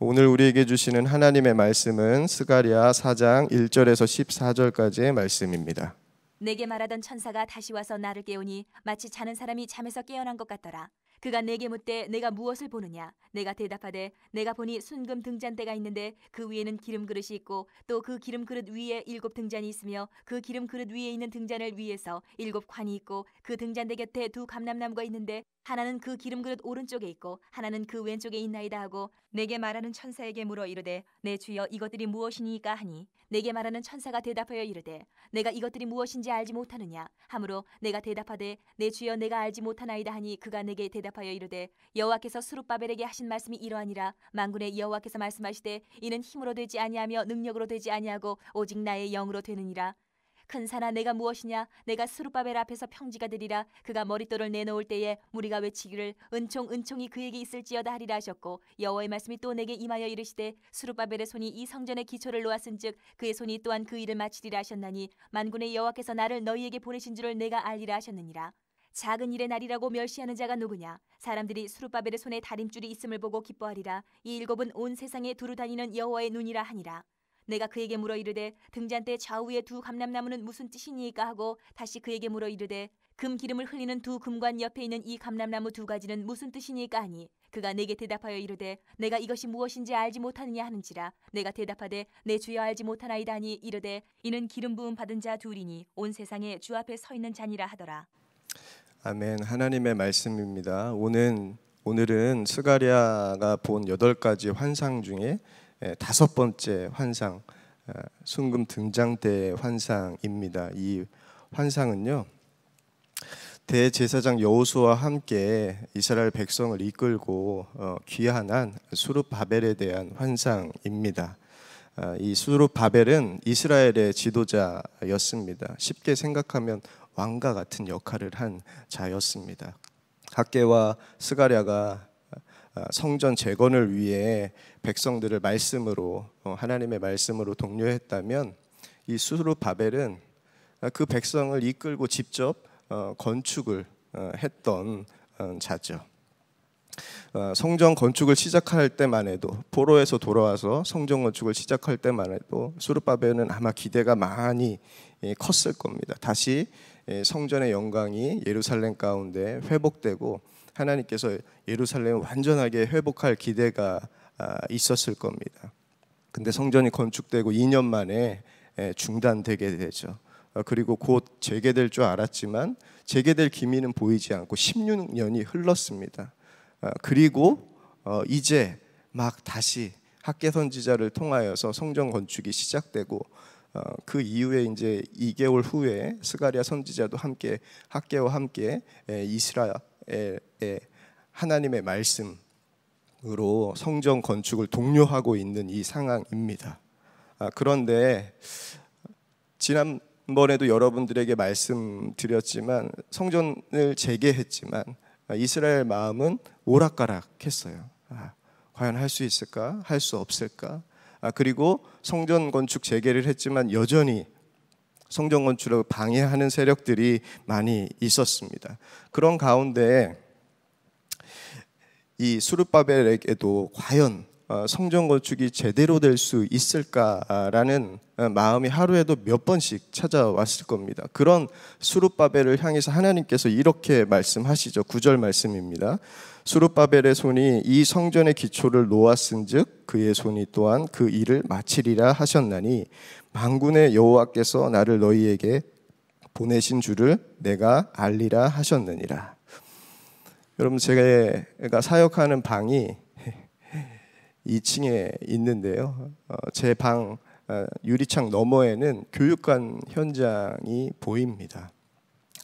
오늘 우리에게 주시는 하나님의 말씀은 스가리아 4장 1절에서 14절까지의 말씀입니다. 내게 말하던 천사가 다시 와서 나를 깨우니 마치 자는 사람이 잠에서 깨어난 것 같더라. 그가 내게 묻되 내가 무엇을 보느냐 내가 대답하되 내가 보니 순금 등잔대가 있는데 그 위에는 기름 그릇이 있고 또 그 기름 그릇 위에 일곱 등잔이 있으며 그 기름 그릇 위에 있는 등잔을 위에서 일곱 관이 있고 그 등잔대 곁에 두 감람나무가 있는데 하나는 그 기름 그릇 오른쪽에 있고 하나는 그 왼쪽에 있나이다 하고 내게 말하는 천사에게 물어 이르되 내 주여 이것들이 무엇이니까 하니 내게 말하는 천사가 대답하여 이르되 내가 이것들이 무엇인지 알지 못하느냐 하므로 내가 대답하되 내 주여 내가 알지 못하나이다 하니 그가 내게 대답하여 이르되 여호와께서 수룹바벨에게 하신 말씀이 이러하니라 만군의 여호와께서 말씀하시되 이는 힘으로 되지 아니하며 능력으로 되지 아니하고 오직 나의 영으로 되느니라 큰사나 내가 무엇이냐 내가 스룹바벨 앞에서 평지가 되리라 그가 머릿돌을 내놓을 때에 무리가 외치기를 은총 은총이 그에게 있을지어다 하리라 하셨고 여호와의 말씀이 또 내게 임하여 이르시되 스룹바벨의 손이 이 성전의 기초를 놓았은즉 그의 손이 또한 그 일을 마치리라 하셨나니 만군의 여호와께서 나를 너희에게 보내신 줄을 내가 알리라 하셨느니라 작은 일의 날이라고 멸시하는 자가 누구냐? 사람들이 스르바벨의 손에 다림줄이 있음을 보고 기뻐하리라. 이 일곱은 온 세상에 두루 다니는 여호와의 눈이라 하니라. 내가 그에게 물어 이르되 등잔대 좌우의 두 감람나무는 무슨 뜻이니까 하고 다시 그에게 물어 이르되 금 기름을 흘리는 두 금관 옆에 있는 이 감람나무 두 가지는 무슨 뜻이니까 하니 그가 내게 대답하여 이르되 내가 이것이 무엇인지 알지 못하느냐 하는지라 내가 대답하되 내 주여 알지 못하나이다 하니 이르되 이는 기름 부음 받은 자 둘이니 온 세상에 주 앞에 서 있는 잔이라 하더라 아멘 하나님의 말씀입니다 오늘 오늘은 스가리아가 본 여덟 가지 환상 중에 예, 다섯 번째 환상 어, 순금 등장대 환상입니다. 이 환상은요 대제사장 여호수와 함께 이스라엘 백성을 이끌고 어, 귀환한 수룹바벨에 대한 환상입니다. 아, 이 수룹바벨은 이스라엘의 지도자였습니다. 쉽게 생각하면 왕과 같은 역할을 한 자였습니다. 학계와 스가랴가 어, 성전 재건을 위해 백성들을 말씀으로 어, 하나님의 말씀으로 독려했다면 이 수르 바벨은 어, 그 백성을 이끌고 직접 건축을 했던 자죠. 성전 건축을 시작할 때만 해도 포로에서 돌아와서 성전 건축을 시작할 때만 해도 수르바벨은 아마 기대가 많이 예, 컸을 겁니다. 다시 예, 성전의 영광이 예루살렘 가운데 회복되고 하나님께서 예루살렘을 완전하게 회복할 기대가 아, 있었을 겁니다. 근데 성전이 건축되고 2년 만에 중단되게 되죠. 어, 그리고 곧 재개될 줄 알았지만 재개될 기미는 보이지 않고 16년이 흘렀습니다. 어, 그리고 어, 이제 막 다시 학계 선지자를 통하여서 성전 건축이 시작되고 그 이후에 이제 2개월 후에 스가리아 선지자도 함께 학계와 함께 이스라엘 예, 예. 하나님의 말씀으로 성전 건축을 독려하고 있는 이 상황입니다. 아, 그런데 지난번에도 여러분들에게 말씀드렸지만 성전을 재개했지만 아, 이스라엘 마음은 오락가락했어요. 아, 과연 할 수 있을까? 할 수 없을까? 그리고 성전 건축 재개를 했지만 여전히 성전 건축을 방해하는 세력들이 많이 있었습니다. 그런 가운데 이 수르바벨에게도 과연 어, 성전 건축이 제대로 될 수 있을까라는 어, 마음이 하루에도 몇 번씩 찾아왔을 겁니다. 그런 수르바벨을 향해서 하나님께서 이렇게 말씀하시죠. 구절 말씀입니다. 수르바벨의 손이 이 성전의 기초를 놓았은즉 그의 손이 또한 그 일을 마치리라 하셨나니 방군의 여호와께서 나를 너희에게 보내신 줄을 내가 알리라 하셨느니라. 여러분 제가 사역하는 방이 2층에 있는데요. 어, 제방 어, 유리창 너머에는 교육관 현장이 보입니다.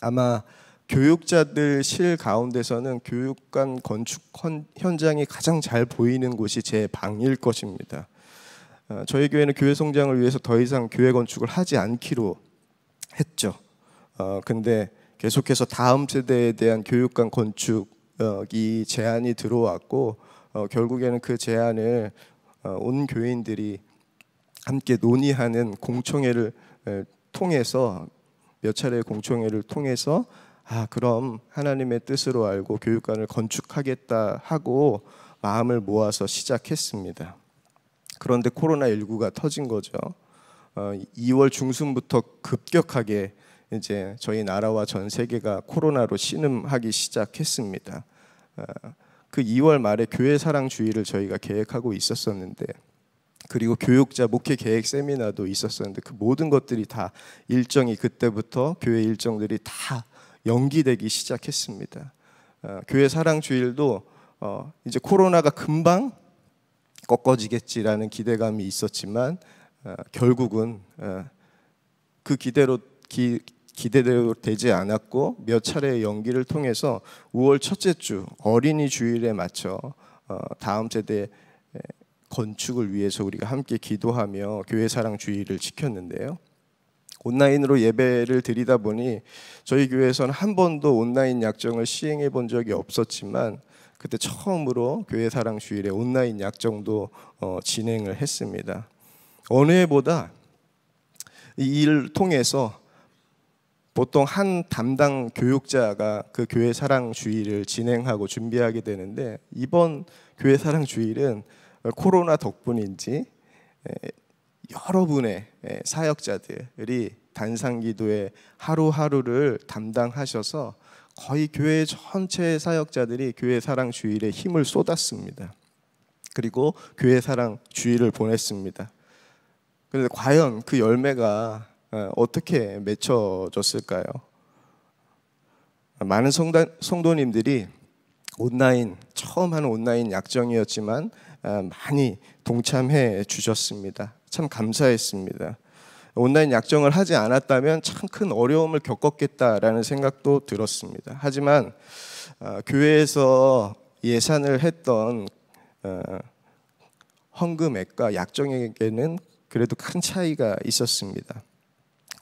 아마 교육자들 실 가운데서는 교육관 건축 현장이 가장 잘 보이는 곳이 제 방일 것입니다. 어, 저희 교회는 교회 성장을 위해서 더 이상 교회 건축을 하지 않기로 했죠. 어, 근데 계속해서 다음 세대에 대한 교육관 건축이 제안이 들어왔고 어, 결국에는 그 제안을 어, 온 교인들이 함께 논의하는 공청회를 통해서 몇 차례의 공청회를 통해서 아 그럼 하나님의 뜻으로 알고 교육관을 건축하겠다 하고 마음을 모아서 시작했습니다. 그런데 코로나19가 터진 거죠. 어, 2월 중순부터 급격하게 이제 저희 나라와 전 세계가 코로나로 신음하기 시작했습니다. 어, 그 2월 말에 교회 사랑 주의를 저희가 계획하고 있었었는데 그리고 교육자 목회 계획 세미나도 있었었는데 그 모든 것들이 다 일정이 그때부터 교회 일정들이 다 연기되기 시작했습니다. 어, 교회 사랑 주일도 어, 이제 코로나가 금방 꺾어지겠지라는 기대감이 있었지만 어, 결국은 어, 그 기대로 기, 기대대로 되지 않았고 몇 차례의 연기를 통해서 5월 첫째 주 어린이 주일에 맞춰 어, 다음 세대 건축을 위해서 우리가 함께 기도하며 교회 사랑 주일을 지켰는데요. 온라인으로 예배를 드리다 보니 저희 교회에서는 한 번도 온라인 약정을 시행해 본 적이 없었지만 그때 처음으로 교회 사랑 주일에 온라인 약정도 어, 진행을 했습니다. 어느 해보다 이 일을 통해서 보통 한 담당 교육자가 그 교회 사랑 주일을 진행하고 준비하게 되는데 이번 교회 사랑 주일은 코로나 덕분인지 여러 분의 사역자들이 단상 기도의 하루하루를 담당하셔서 거의 교회 전체 사역자들이 교회 사랑 주일에 힘을 쏟았습니다. 그리고 교회 사랑 주일을 보냈습니다. 그런데 과연 그 열매가 어, 어떻게 맺혀졌을까요? 많은 성단, 성도님들이 온라인 처음 하는 온라인 약정이었지만 어, 많이 동참해 주셨습니다. 참 감사했습니다. 온라인 약정을 하지 않았다면 참 큰 어려움을 겪었겠다라는 생각도 들었습니다. 하지만 어, 교회에서 예산을 했던 어, 헌금액과 약정액에는 그래도 큰 차이가 있었습니다.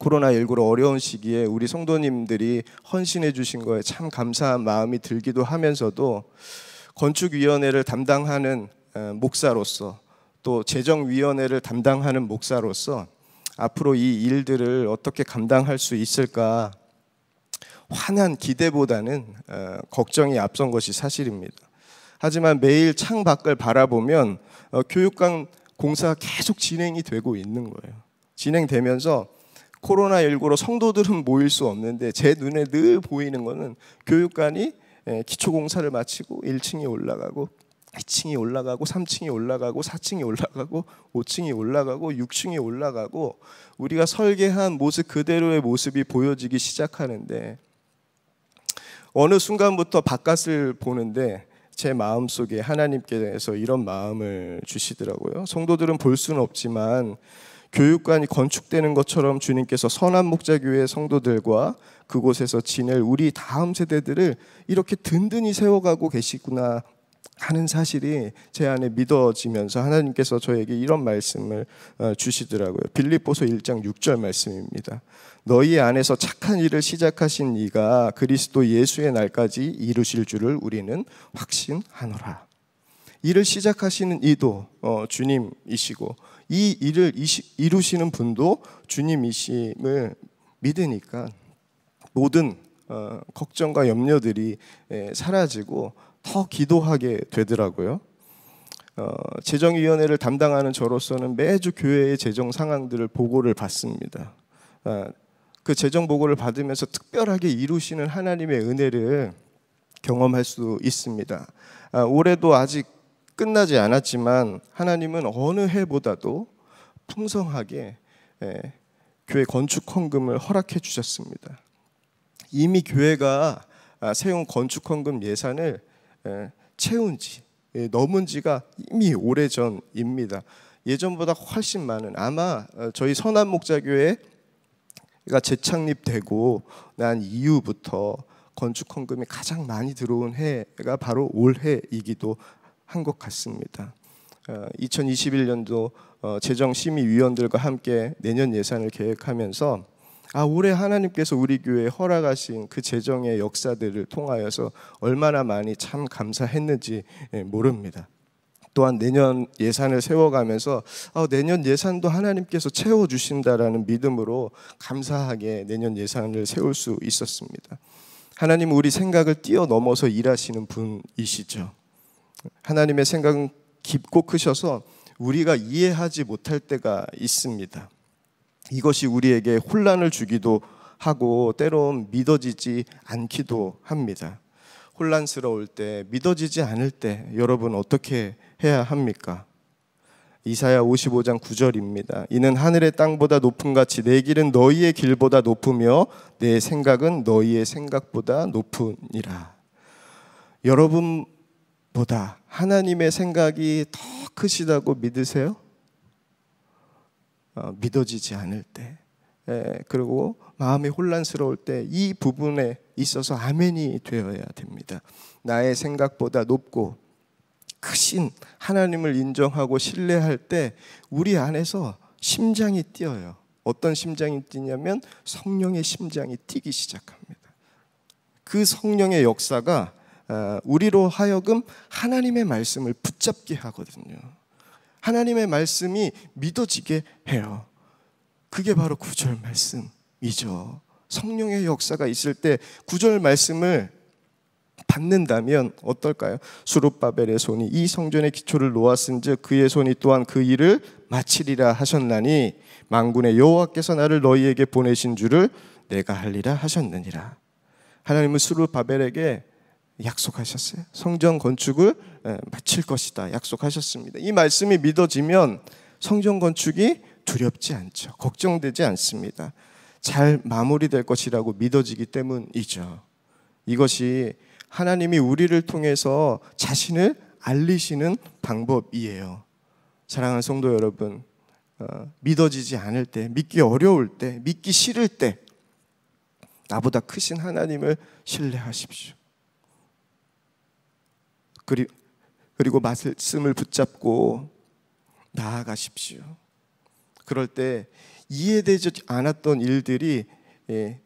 코로나19로 어려운 시기에 우리 성도님들이 헌신해 주신 거에 참 감사한 마음이 들기도 하면서도 건축위원회를 담당하는 어, 목사로서 또 재정위원회를 담당하는 목사로서 앞으로 이 일들을 어떻게 감당할 수 있을까 환한 기대보다는 어, 걱정이 앞선 것이 사실입니다. 하지만 매일 창밖을 바라보면 어, 교육감 공사가 계속 진행이 되고 있는 거예요. 진행되면서 코로나19로 성도들은 모일 수 없는데 제 눈에 늘 보이는 거는 교육관이 예, 기초공사를 마치고 1층에 올라가고 2층이 올라가고 3층이 올라가고 4층이 올라가고 5층이 올라가고 6층이 올라가고 우리가 설계한 모습 그대로의 모습이 보여지기 시작하는데 어느 순간부터 바깥을 보는데 제 마음 속에 하나님께서 이런 마음을 주시더라고요. 성도들은 볼 수는 없지만 교육관이 건축되는 것처럼 주님께서 선한 목자교회 성도들과 그곳에서 지낼 우리 다음 세대들을 이렇게 든든히 세워가고 계시구나 하는 사실이 제 안에 믿어지면서 하나님께서 저에게 이런 말씀을 어, 주시더라고요. 빌립보서 1장 6절 말씀입니다. 너희 안에서 착한 일을 시작하신 이가 그리스도 예수의 날까지 이루실 줄을 우리는 확신하노라. 일을 시작하시는 이도 어, 주님이시고 이 일을 이루시는 분도 주님이심을 믿으니까 모든 어, 걱정과 염려들이 사라지고 더 기도하게 되더라고요. 어, 재정위원회를 담당하는 저로서는 매주 교회의 재정 상황들을 보고를 받습니다. 어, 그 재정 보고를 받으면서 특별하게 이루시는 하나님의 은혜를 경험할 수 있습니다. 아, 올해도 아직 끝나지 않았지만 하나님은 어느 해보다도 풍성하게 예, 교회 건축 헌금을 허락해 주셨습니다. 이미 교회가 아, 세운 건축 헌금 예산을 예, 채운 지 예, 넘은 지가 이미 오래전입니다. 예전보다 훨씬 많은 아마 어, 저희 선한 목자교회가 재창립되고 난 이후부터 건축 헌금이 가장 많이 들어온 해가 바로 올해이기도 한 것 같습니다. 2021년도 어, 어, 재정심의위원들과 함께 내년 예산을 계획하면서 아, 올해 하나님께서 우리 교회에 허락하신 그 재정의 역사들을 통하여서 얼마나 많이 참 감사했는지 예, 모릅니다. 또한 내년 예산을 세워가면서 아, 내년 예산도 하나님께서 채워주신다라는 믿음으로 감사하게 내년 예산을 세울 수 있었습니다. 하나님 우리 생각을 뛰어넘어서 일하시는 분이시죠. 하나님의 생각은 깊고 크셔서 우리가 이해하지 못할 때가 있습니다. 이것이 우리에게 혼란을 주기도 하고 때론 믿어지지 않기도 합니다. 혼란스러울 때, 믿어지지 않을 때 여러분 어떻게 해야 합니까? 이사야 55장 9절입니다. 이는 하늘의 땅보다 높은 같이 내 길은 너희의 길보다 높으며 내 생각은 너희의 생각보다 높으니라. 여러분보다 하나님의 생각이 더 크시다고 믿으세요? 어, 믿어지지 않을 때, 예, 그리고 마음이 혼란스러울 때 이 부분에 있어서 아멘이 되어야 됩니다. 나의 생각보다 높고 크신 하나님을 인정하고 신뢰할 때 우리 안에서 심장이 뛰어요. 어떤 심장이 뛰냐면 성령의 심장이 뛰기 시작합니다. 그 성령의 역사가 어, 우리로 하여금 하나님의 말씀을 붙잡게 하거든요. 하나님의 말씀이 믿어지게 해요. 그게 바로 구절 말씀이죠. 성령의 역사가 있을 때 구절 말씀을 받는다면 어떨까요? 수룹바벨의 손이 이 성전의 기초를 놓았은즉 그의 손이 또한 그 일을 마치리라 하셨나니 만군의 여호와께서 나를 너희에게 보내신 줄을 내가 할리라 하셨느니라. 하나님은 수룹바벨에게 약속하셨어요. 성전 건축을 마칠 예, 것이다 약속하셨습니다. 이 말씀이 믿어지면 성전 건축이 두렵지 않죠. 걱정되지 않습니다. 잘 마무리될 것이라고 믿어지기 때문이죠. 이것이 하나님이 우리를 통해서 자신을 알리시는 방법이에요. 사랑하는 성도 여러분, 어, 믿어지지 않을 때, 믿기 어려울 때, 믿기 싫을 때, 나보다 크신 하나님을 신뢰하십시오. 그리 그리고 말씀을 붙잡고 나아가십시오. 그럴 때 이해되지 않았던 일들이 예,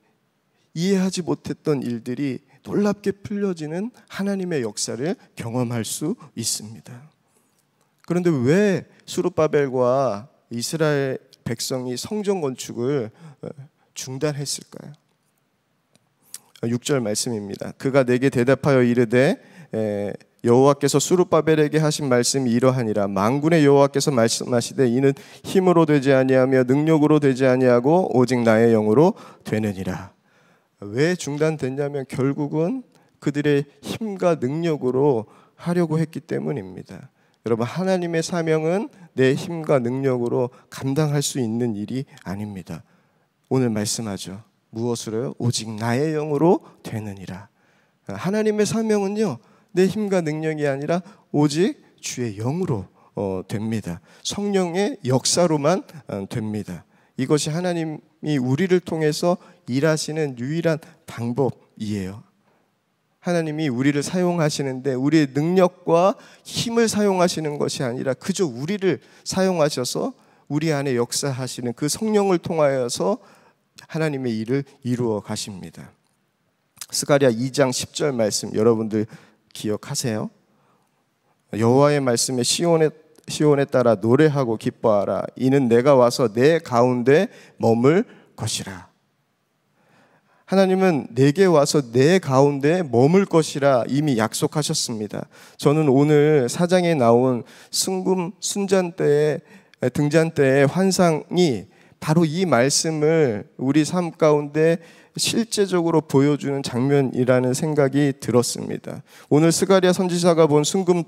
이해하지 못했던 일들이 놀랍게 풀려지는 하나님의 역사를 경험할 수 있습니다. 그런데 왜 수르바벨과 이스라엘 백성이 성전 건축을 어, 중단했을까요? 6절 아, 말씀입니다. 그가 내게 대답하여 이르되 여호와께서 수르바벨에게 하신 말씀이 이러하니라 만군의 여호와께서 말씀하시되 이는 힘으로 되지 아니하며 능력으로 되지 아니하고 오직 나의 영으로 되느니라 왜 중단됐냐면 결국은 그들의 힘과 능력으로 하려고 했기 때문입니다. 여러분 하나님의 사명은 내 힘과 능력으로 감당할 수 있는 일이 아닙니다. 오늘 말씀하죠. 무엇으로요? 오직 나의 영으로 되느니라. 하나님의 사명은요. 내 힘과 능력이 아니라 오직 주의 영으로 어, 됩니다. 성령의 역사로만 어, 됩니다. 이것이 하나님이 우리를 통해서 일하시는 유일한 방법이에요. 하나님이 우리를 사용하시는데 우리의 능력과 힘을 사용하시는 것이 아니라 그저 우리를 사용하셔서 우리 안에 역사하시는 그 성령을 통하여서 하나님의 일을 이루어 가십니다. 스가랴 2장 10절 말씀 여러분들 기억하세요. 여호와의 말씀에 시온에 시온에 따라 노래하고 기뻐하라. 이는 내가 와서 내 가운데 머물 것이라. 하나님은 내게 와서 내 가운데 머물 것이라 이미 약속하셨습니다. 저는 오늘 사장에 나온 승금 순잔 때 등잔 때의 환상이 바로 이 말씀을 우리 삶 가운데 실제적으로 보여주는 장면이라는 생각이 들었습니다. 오늘 스가리아 선지자가 본 순금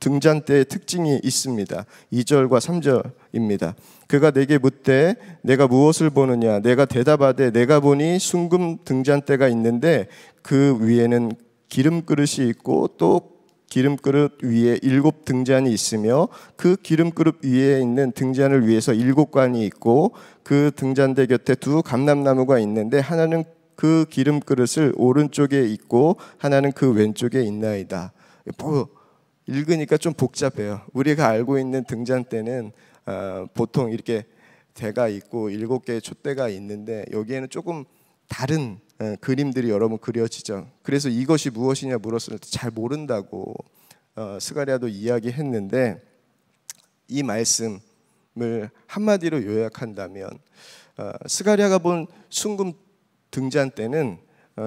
등잔 때의 특징이 있습니다. 2절과 3절입니다. 그가 내게 묻되 내가 무엇을 보느냐 내가 대답하되 내가 보니 순금 등잔대가 있는데 그 위에는 기름 그릇이 있고 또 기름그릇 위에 일곱 등잔이 있으며 그 기름그릇 위에 있는 등잔을 위해서 일곱 관이 있고 그 등잔대 곁에 두 감람나무가 있는데 하나는 그 기름그릇을 오른쪽에 있고 하나는 그 왼쪽에 있나이다. 뭐 읽으니까 좀 복잡해요. 우리가 알고 있는 등잔대는 어, 보통 이렇게 대가 있고 일곱 개의 촛대가 있는데 여기에는 조금 다른 어, 그림들이 여러분 그려지죠. 그래서 이것이 무엇이냐 물었을 때 잘 모른다고 어, 스가리아도 이야기했는데 이 말씀을 한마디로 요약한다면 어, 스가리아가 본 순금 등잔 때는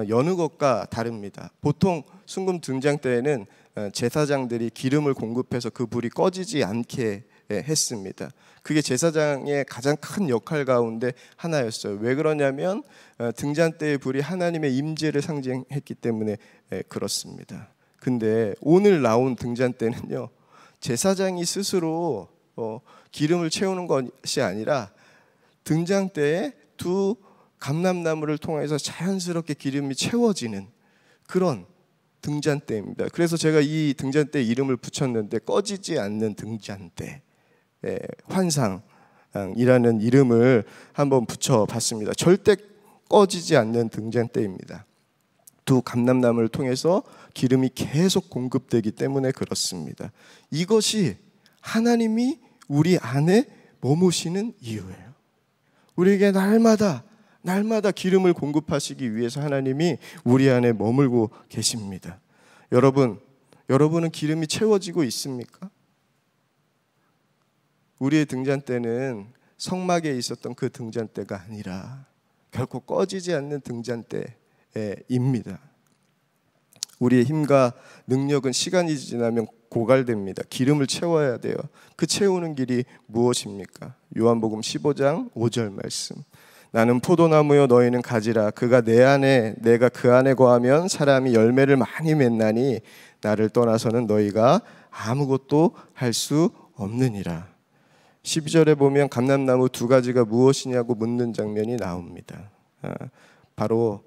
여느 것과 다릅니다. 보통 순금 등장 때에는 제사장들이 기름을 공급해서 그 불이 꺼지지 않게 예, 했습니다. 그게 제사장의 가장 큰 역할 가운데 하나였어요. 왜 그러냐면 어, 등잔 때의 불이 하나님의 임재를 상징했기 때문에 예, 그렇습니다. 근데 오늘 나온 등잔 때는요. 제사장이 스스로 어, 기름을 채우는 것이 아니라 등잔 때에 두 감람나무를 통해서 자연스럽게 기름이 채워지는 그런 등잔대입니다. 그래서 제가 이 등잔대 이름을 붙였는데 꺼지지 않는 등잔대. 예, 환상이라는 이름을 한번 붙여봤습니다. 절대 꺼지지 않는 등잔대입니다. 두 감남나무를 통해서 기름이 계속 공급되기 때문에 그렇습니다. 이것이 하나님이 우리 안에 머무시는 이유예요. 우리에게 날마다 날마다 기름을 공급하시기 위해서 하나님이 우리 안에 머물고 계십니다. 여러분, 여러분은 기름이 채워지고 있습니까? 우리의 등잔대는 성막에 있었던 그 등잔대가 아니라 결코 꺼지지 않는 등잔대입니다. 우리의 힘과 능력은 시간이 지나면 고갈됩니다. 기름을 채워야 돼요. 그 채우는 길이 무엇입니까? 요한복음 15장 5절 말씀. 나는 포도나무요 너희는 가지라 그가 내 안에 내가 그 안에 거하면 사람이 열매를 많이 맺나니 나를 떠나서는 너희가 아무것도 할 수 없느니라. 12절에 보면 감람나무 두 가지가 무엇이냐고 묻는 장면이 나옵니다. 아, 바로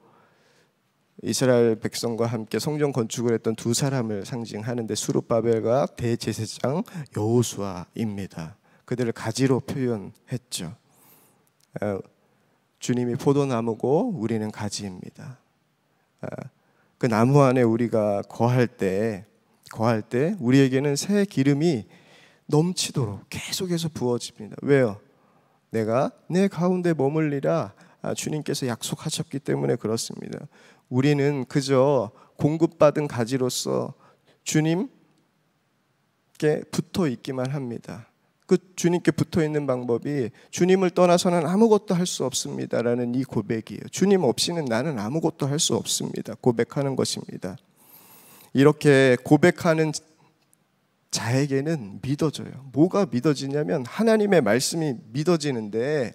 이스라엘 백성과 함께 성전 건축을 했던 두 사람을 상징하는데 수르바벨과 대제사장 여호수아입니다. 그들을 가지로 표현했죠. 아, 주님이 포도나무고 우리는 가지입니다. 아, 그 나무 안에 우리가 거할 때 거할 때 우리에게는 새 기름이 넘치도록 계속해서 부어집니다. 왜요? 내가 내 가운데 머물리라 아, 주님께서 약속하셨기 때문에 그렇습니다. 우리는 그저 공급받은 가지로서 주님께 붙어 있기만 합니다. 그 주님께 붙어 있는 방법이 주님을 떠나서는 아무것도 할 수 없습니다라는 이 고백이에요. 주님 없이는 나는 아무것도 할 수 없습니다. 고백하는 것입니다. 이렇게 고백하는 자에게는 믿어져요. 뭐가 믿어지냐면 하나님의 말씀이 믿어지는데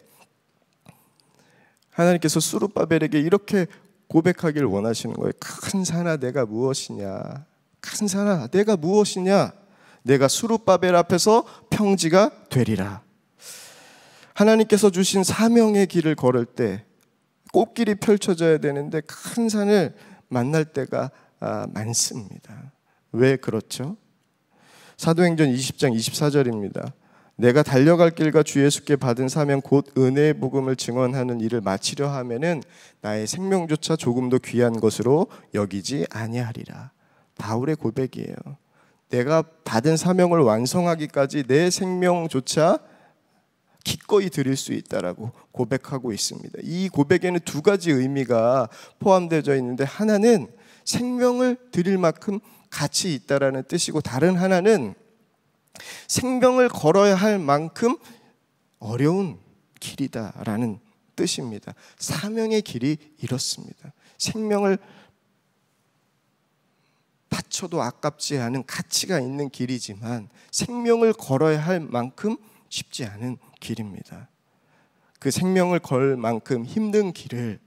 하나님께서 수르바벨에게 이렇게 고백하기 원하시는 거예요. 큰 산아 내가 무엇이냐? 큰 산아 내가 무엇이냐? 내가 수르바벨 앞에서 평지가 되리라. 하나님께서 주신 사명의 길을 걸을 때 꽃길이 펼쳐져야 되는데 큰 산을 만날 때가 아, 많습니다. 왜 그렇죠? 사도행전 20장 24절입니다. 내가 달려갈 길과 주 예수께 받은 사명 곧 은혜의 복음을 증언하는 일을 마치려 하면은 나의 생명조차 조금도 귀한 것으로 여기지 아니하리라. 바울의 고백이에요. 내가 받은 사명을 완성하기까지 내 생명조차 기꺼이 드릴 수 있다라고 고백하고 있습니다. 이 고백에는 두 가지 의미가 포함되어 있는데 하나는 생명을 드릴 만큼 같이 있다라는 뜻이고 다른 하나는 생명을 걸어야 할 만큼 어려운 길이다라는 뜻입니다. 사명의 길이 이렇습니다. 생명을 바쳐도 아깝지 않은 가치가 있는 길이지만 생명을 걸어야 할 만큼 쉽지 않은 길입니다. 그 생명을 걸 만큼 힘든 길을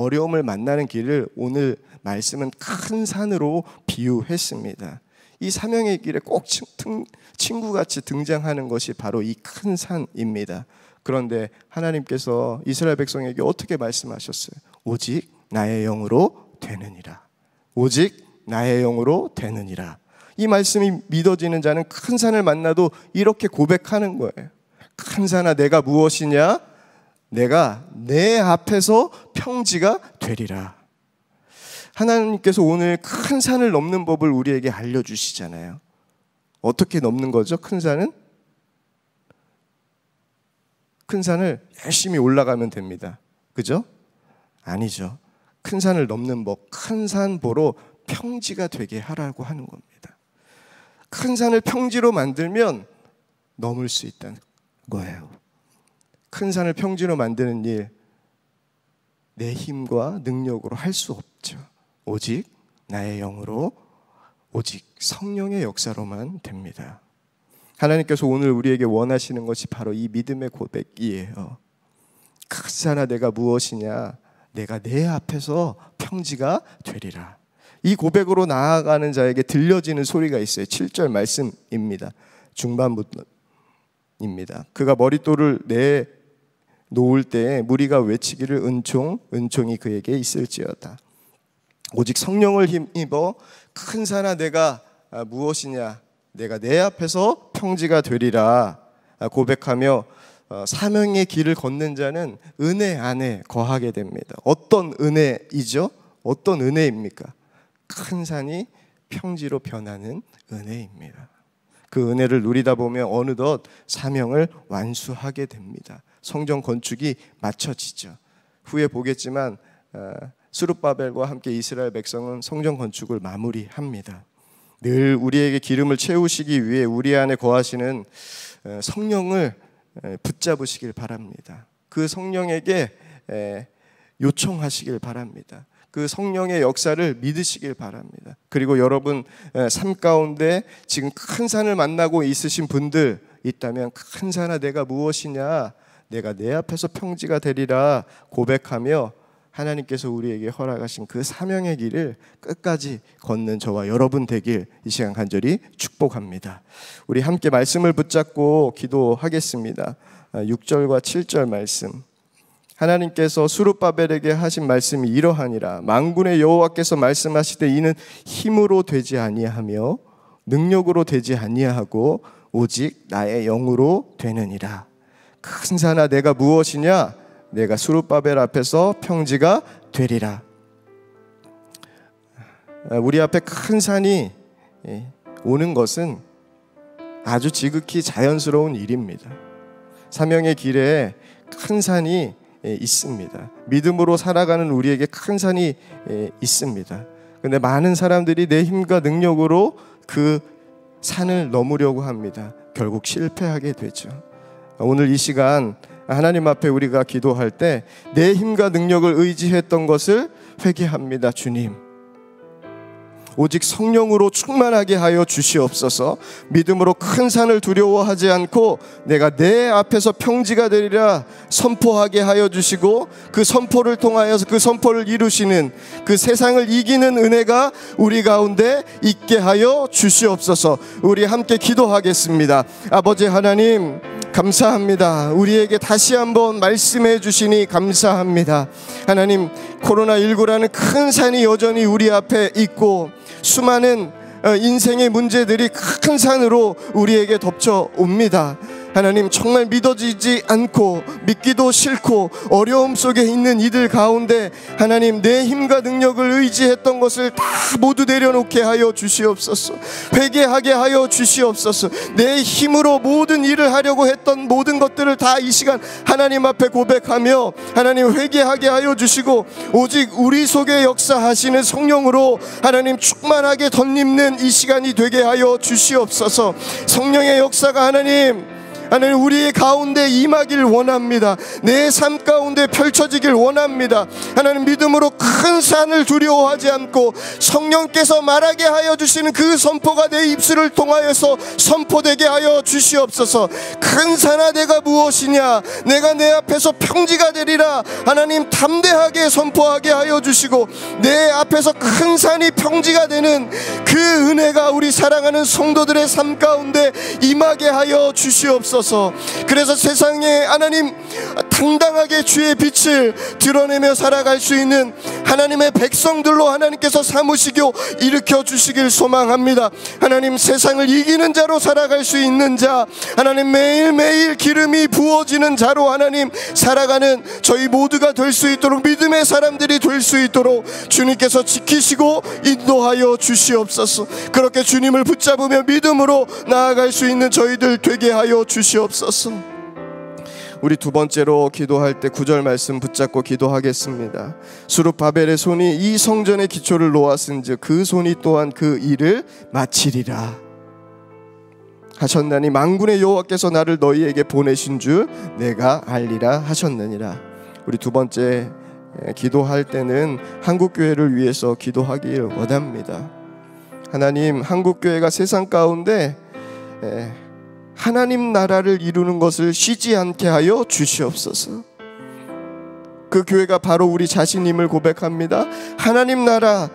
어려움을 만나는 길을 오늘 말씀은 큰 산으로 비유했습니다. 이 사명의 길에 꼭 친구같이 등장하는 것이 바로 이 큰 산입니다. 그런데 하나님께서 이스라엘 백성에게 어떻게 말씀하셨어요? 오직 나의 영으로 되느니라. 오직 나의 영으로 되느니라. 이 말씀이 믿어지는 자는 큰 산을 만나도 이렇게 고백하는 거예요. 큰 산아 내가 무엇이냐? 내가 내 앞에서 평지가 되리라. 하나님께서 오늘 큰 산을 넘는 법을 우리에게 알려주시잖아요. 어떻게 넘는 거죠? 큰 산은? 큰 산을 열심히 올라가면 됩니다. 그죠? 아니죠. 큰 산을 넘는 법, 큰산 보러 평지가 되게 하라고 하는 겁니다. 큰 산을 평지로 만들면 넘을 수 있다는 거예요. 큰 산을 평지로 만드는 일, 내 힘과 능력으로 할 수 없죠. 오직 나의 영으로, 오직 성령의 역사로만 됩니다. 하나님께서 오늘 우리에게 원하시는 것이 바로 이 믿음의 고백이에요. 크사나 내가 무엇이냐? 내가 내 앞에서 평지가 되리라. 이 고백으로 나아가는 자에게 들려지는 소리가 있어요. 7절 말씀입니다. 중반부입니다. 그가 머리돌을내 놓을 때에 무리가 외치기를 은총 은총이 그에게 있을지어다. 오직 성령을 힘입어 큰 산아 내가 아, 무엇이냐 내가 내 앞에서 평지가 되리라 아, 고백하며 어, 사명의 길을 걷는 자는 은혜 안에 거하게 됩니다. 어떤 은혜이죠? 어떤 은혜입니까? 큰 산이 평지로 변하는 은혜입니다. 그 은혜를 누리다 보면 어느덧 사명을 완수하게 됩니다. 성전 건축이 마쳐지죠. 후에 보겠지만 어, 수룹바벨과 함께 이스라엘 백성은 성전 건축을 마무리합니다. 늘 우리에게 기름을 채우시기 위해 우리 안에 거하시는 어, 성령을 붙잡으시길 바랍니다. 그 성령에게 요청하시길 바랍니다. 그 성령의 역사를 믿으시길 바랍니다. 그리고 여러분 삶 가운데 지금 큰 산을 만나고 있으신 분들 있다면 큰 산아 내가 무엇이냐 내가 내 앞에서 평지가 되리라 고백하며 하나님께서 우리에게 허락하신 그 사명의 길을 끝까지 걷는 저와 여러분 되길 이 시간 간절히 축복합니다. 우리 함께 말씀을 붙잡고 기도하겠습니다. 6절과 아, 7절 말씀. 하나님께서 수룹바벨에게 하신 말씀이 이러하니라 만군의 여호와께서 말씀하시되 이는 힘으로 되지 아니하며 능력으로 되지 아니하고 오직 나의 영으로 되느니라. 큰 산아 내가 무엇이냐? 내가 수룻바벨 앞에서 평지가 되리라. 아, 우리 앞에 큰 산이 예, 오는 것은 아주 지극히 자연스러운 일입니다. 사명의 길에 큰 산이 예, 있습니다. 믿음으로 살아가는 우리에게 큰 산이 예, 있습니다. 근데 많은 사람들이 내 힘과 능력으로 그 산을 넘으려고 합니다. 결국 실패하게 되죠. 아, 오늘 이 시간 하나님 앞에 우리가 기도할 때 내 힘과 능력을 의지했던 것을 회개합니다, 주님. 오직 성령으로 충만하게 하여 주시옵소서. 믿음으로 큰 산을 두려워하지 않고 내가 내 앞에서 평지가 되리라 선포하게 하여 주시고 그 선포를 통하여서 그 선포를 이루시는 그 세상을 이기는 은혜가 우리 가운데 있게 하여 주시옵소서. 우리 함께 기도하겠습니다. 아버지 하나님 감사합니다. 우리에게 다시 한번 말씀해 주시니 감사합니다. 하나님 코로나19라는 큰 산이 여전히 우리 앞에 있고 수많은 어, 인생의 문제들이 큰 산으로 우리에게 덮쳐옵니다. 하나님 정말 믿어지지 않고 믿기도 싫고 어려움 속에 있는 이들 가운데 하나님 내 힘과 능력을 의지했던 것을 다 모두 내려놓게 하여 주시옵소서 회개하게 하여 주시옵소서 내 힘으로 모든 일을 하려고 했던 모든 것들을 다 이 시간 하나님 앞에 고백하며 하나님 회개하게 하여 주시고 오직 우리 속에 역사하시는 성령으로 하나님 충만하게 덧입는 이 시간이 되게 하여 주시옵소서 성령의 역사가 하나님 하나님 우리의 가운데 임하길 원합니다. 내 삶 가운데 펼쳐지길 원합니다. 하나님 믿음으로 큰 산을 두려워하지 않고 성령께서 말하게 하여 주시는 그 선포가 내 입술을 통하여서 선포되게 하여 주시옵소서. 큰 산아 내가 무엇이냐? 내가 내 앞에서 평지가 되리라. 하나님 담대하게 선포하게 하여 주시고 내 앞에서 큰 산이 평지가 되는 그 은혜가 우리 사랑하는 성도들의 삶 가운데 임하게 하여 주시옵소서. 주옵서 그래서 세상에 하나님 당당하게 주의 빛을 드러내며 살아갈 수 있는 하나님의 백성들로 하나님께서 사무시고 일으켜 주시길 소망합니다. 하나님 세상을 이기는 자로 살아갈 수 있는 자, 하나님 매일매일 기름이 부어지는 자로 하나님 살아가는 저희 모두가 될 수 있도록 믿음의 사람들이 될 수 있도록 주님께서 지키시고 인도하여 주시옵소서. 그렇게 주님을 붙잡으며 믿음으로 나아갈 수 있는 저희들 되게 하여 주시옵소서. 우리 두 번째로 기도할 때 구절 말씀 붙잡고 기도하겠습니다. 수룹 바벨의 손이 이 성전의 기초를 놓았은즉 그 손이 또한 그 일을 마치리라. 하셨나니 만군의 여호와께서 나를 너희에게 보내신 줄 내가 알리라 하셨느니라. 우리 두 번째 기도할 때는 한국 교회를 위해서 기도하길 원합니다. 하나님, 한국 교회가 세상 가운데 하나님 나라를 이루는 것을 쉬지 않게 하여 주시옵소서. 그 교회가 바로 우리 자신임을 고백합니다. 하나님 나라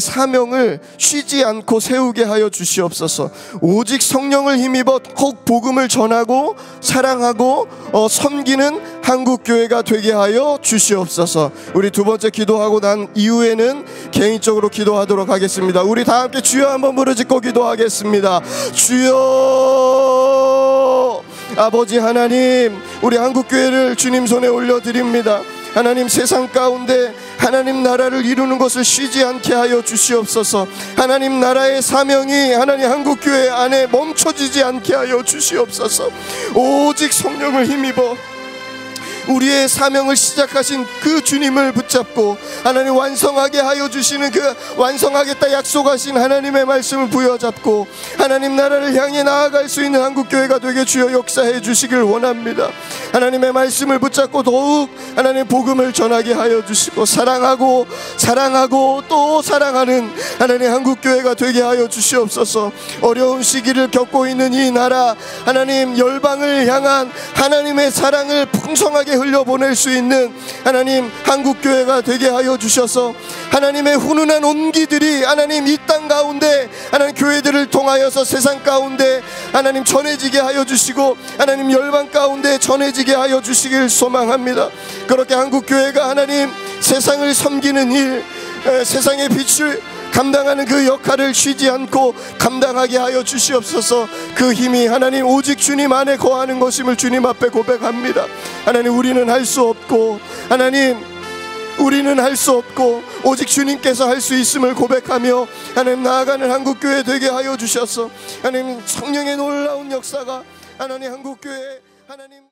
사명을 쉬지 않고 세우게 하여 주시옵소서. 오직 성령을 힘입어 꼭 복음을 전하고 사랑하고 어, 섬기는 한국 교회가 되게 하여 주시옵소서. 우리 두 번째 기도하고 난 이후에는 개인적으로 기도하도록 하겠습니다. 우리 다 함께 주여 한번 부르짖고 기도하겠습니다. 주여 아버지 하나님 우리 한국 교회를 주님 손에 올려 드립니다. 하나님 세상 가운데 하나님 나라를 이루는 것을 쉬지 않게 하여 주시옵소서. 하나님 나라의 사명이 하나님 한국 교회 안에 멈춰지지 않게 하여 주시옵소서. 오직 성령을 힘입어 우리의 사명을 시작하신 그 주님을 붙잡고 하나님 완성하게 하여 주시는 그 완성하겠다 약속하신 하나님의 말씀을 부여잡고 하나님 나라를 향해 나아갈 수 있는 한국교회가 되게 주여 역사해 주시길 원합니다. 하나님의 말씀을 붙잡고 더욱 하나님 복음을 전하게 하여 주시고 사랑하고 사랑하고 또 사랑하는 하나님 한국교회가 되게 하여 주시옵소서 어려운 시기를 겪고 있는 이 나라 하나님 열방을 향한 하나님의 사랑을 풍성하게 흘려보낼 수 있는 하나님 한국교회가 되게 하여 주셔서 하나님의 훈훈한 온기들이 하나님 이 땅 가운데 하나님 교회들을 통하여서 세상 가운데 하나님 전해지게 하여 주시고 하나님 열방 가운데 전해지게 하여 주시길 소망합니다. 그렇게 한국교회가 하나님 세상을 섬기는 일 세상의 빛을 감당하는 그 역할을 쉬지 않고 감당하게 하여 주시옵소서 그 힘이 하나님 오직 주님 안에 거하는 것임을 주님 앞에 고백합니다. 하나님 우리는 할 수 없고 하나님 우리는 할 수 없고 오직 주님께서 할 수 있음을 고백하며 하나님 나아가는 한국교회 되게 하여 주셔서 하나님 성령의 놀라운 역사가 하나님 한국교회 하나님